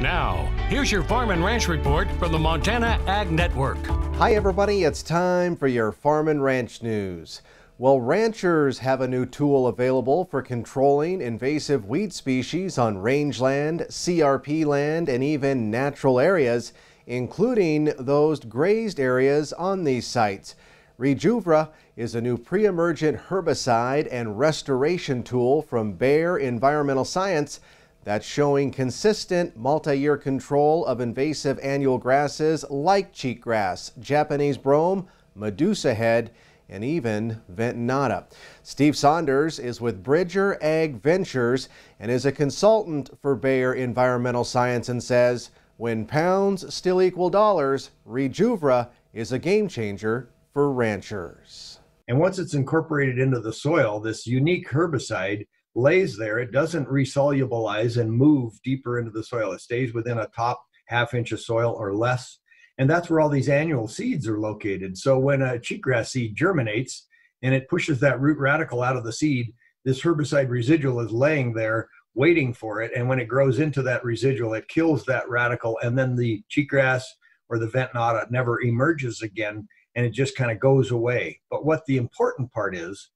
Now, here's your Farm and Ranch Report from the Montana Ag Network. Hi, everybody. It's time for your Farm and Ranch News. Well, ranchers have a new tool available for controlling invasive weed species on rangeland, CRP land, and even natural areas, including those grazed areas on these sites. Rejuvra is a new pre emergent herbicide and restoration tool from Bayer Environmental Science that's showing consistent multi-year control of invasive annual grasses like cheatgrass, Japanese brome, medusa head, and even Ventanata. Steve Saunders is with Bridger Ag Ventures and is a consultant for Bayer Environmental Science and says, when pounds still equal dollars, Rejuvra is a game changer for ranchers. And once it's incorporated into the soil, this unique herbicide lays there, it doesn't resolubilize and move deeper into the soil. It stays within a top half inch of soil or less. And that's where all these annual seeds are located. So when a cheatgrass seed germinates and it pushes that root radical out of the seed, this herbicide residual is laying there waiting for it. And when it grows into that residual, it kills that radical. And then the cheatgrass or the ventnata never emerges again and it just kind of goes away. But what the important part is,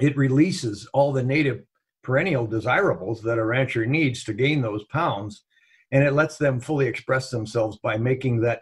it releases all the native perennial desirables that a rancher needs to gain those pounds. And it lets them fully express themselves by making that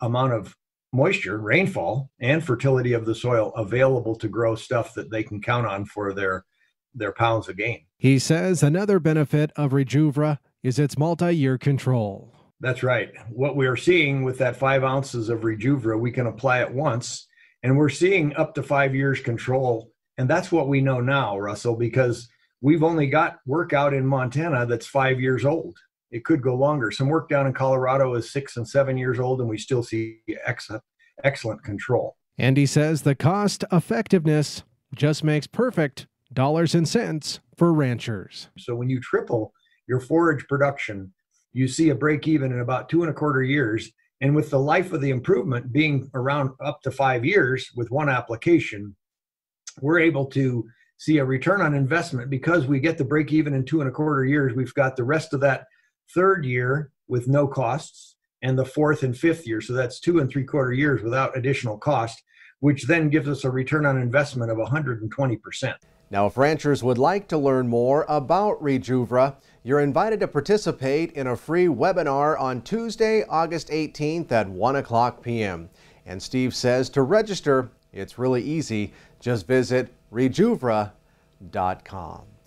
amount of moisture, rainfall, and fertility of the soil available to grow stuff that they can count on for their their pounds of gain. He says another benefit of Rejuvra is its multi-year control. That's right. What we are seeing with that five ounces of Rejuvra, we can apply it once, and we're seeing up to five years control. And that's what we know now, Russell, because we've only got work out in Montana that's five years old. It could go longer. Some work down in Colorado is six and seven years old, and we still see ex- excellent control. Andy says the cost effectiveness just makes perfect dollars and cents for ranchers. So when you triple your forage production, you see a break even in about two and a quarter years. And with the life of the improvement being around up to five years with one application, we're able to see a return on investment because we get the break even in two and a quarter years. We've got the rest of that third year with no costs and the fourth and fifth year. So that's two and three quarter years without additional cost, which then gives us a return on investment of 120%. Now, if ranchers would like to learn more about Rejuvra, you're invited to participate in a free webinar on Tuesday, August 18th at 1 o'clock p.m. And Steve says to register, it's really easy. Just visit Rejuvra.com.